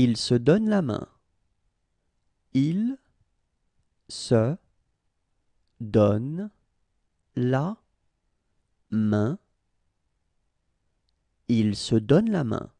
Il se donne la main. Il se donne la main. Il se donne la main.